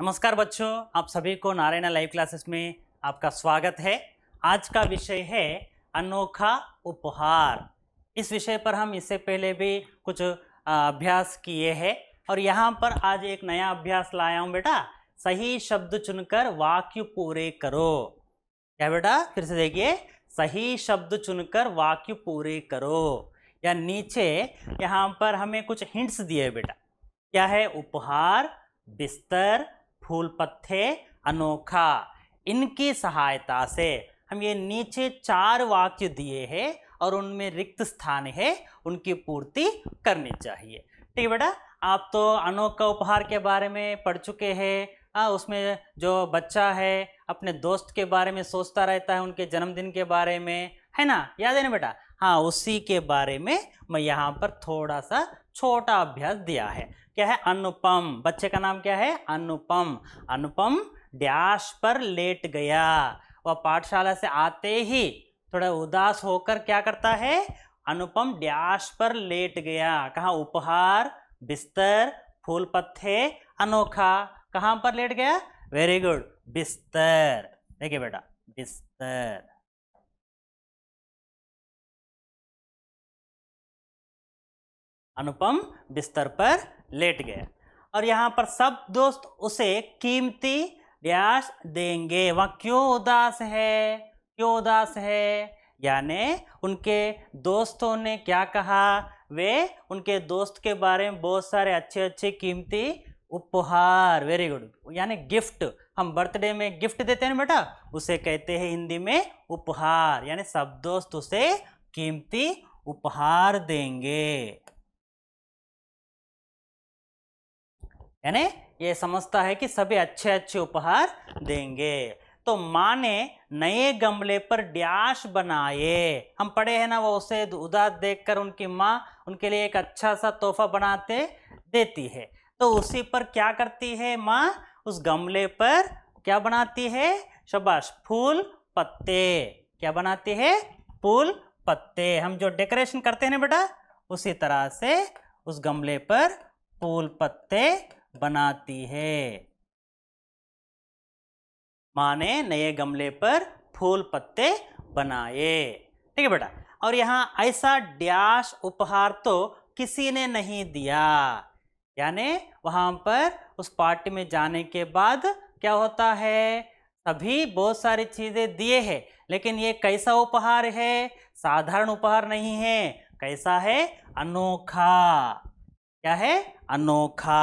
नमस्कार बच्चों आप सभी को नारायणा लाइव क्लासेस में आपका स्वागत है आज का विषय है अनोखा उपहार इस विषय पर हम इससे पहले भी कुछ अभ्यास किए हैं और यहाँ पर आज एक नया अभ्यास लाया हूँ बेटा सही शब्द चुनकर वाक्य पूरे करो क्या बेटा फिर से देखिए सही शब्द चुनकर वाक्य पूरे करो या नीचे यहाँ पर हमें कुछ हिंट्स दिए बेटा क्या है उपहार बिस्तर फूल पत्थे अनोखा इनकी सहायता से हम ये नीचे चार वाक्य दिए हैं और उनमें रिक्त स्थान है उनकी पूर्ति करनी चाहिए ठीक है बेटा आप तो अनोखा उपहार के बारे में पढ़ चुके हैं उसमें जो बच्चा है अपने दोस्त के बारे में सोचता रहता है उनके जन्मदिन के बारे में है ना याद है ना बेटा हाँ उसी के बारे में मैं यहाँ पर थोड़ा सा छोटा अभ्यास दिया है क्या है अनुपम बच्चे का नाम क्या है अनुपम अनुपम ड्यास पर लेट गया वह पाठशाला से आते ही थोड़ा उदास होकर क्या करता है अनुपम ड्यास पर लेट गया कहाँ उपहार बिस्तर फूल पत्थे अनोखा कहाँ पर लेट गया वेरी गुड बिस्तर देखिए बेटा बिस्तर अनुपम बिस्तर पर लेट गए और यहाँ पर सब दोस्त उसे कीमती ब्याज देंगे वह क्यों उदास है क्यों उदास है यानी उनके दोस्तों ने क्या कहा वे उनके दोस्त के बारे में बहुत सारे अच्छे अच्छे कीमती उपहार वेरी गुड यानी गिफ्ट हम बर्थडे में गिफ्ट देते हैं बेटा उसे कहते हैं हिंदी में उपहार यानी सब दोस्त उसे कीमती उपहार देंगे यानी ये समझता है कि सभी अच्छे अच्छे उपहार देंगे तो माँ ने नए गमले पर डैश बनाए हम पढ़े हैं ना वो उसे उदास देखकर उनकी माँ उनके लिए एक अच्छा सा तोहफा बनाते देती है तो उसी पर क्या करती है माँ उस गमले पर क्या बनाती है शबाश फूल पत्ते क्या बनाती है फूल पत्ते हम जो डेकोरेशन करते हैं ना बेटा उसी तरह से उस गमले पर फूल पत्ते बनाती है माँ ने नए गमले पर फूल पत्ते बनाए ठीक है बेटा और यहाँ ऐसा डैश उपहार तो किसी ने नहीं दिया यानी वहां पर उस पार्टी में जाने के बाद क्या होता है सभी बहुत सारी चीज़ें दिए हैं लेकिन ये कैसा उपहार है साधारण उपहार नहीं है कैसा है अनोखा क्या है अनोखा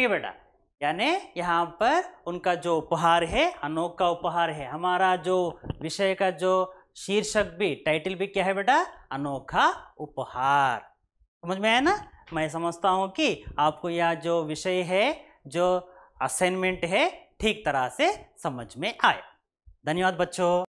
ठीक है बेटा यानी यहाँ पर उनका जो उपहार है अनोखा उपहार है हमारा जो विषय का जो शीर्षक भी टाइटल भी क्या है बेटा अनोखा उपहार समझ में आया ना मैं समझता हूँ कि आपको यह जो विषय है जो असाइनमेंट है ठीक तरह से समझ में आए धन्यवाद बच्चों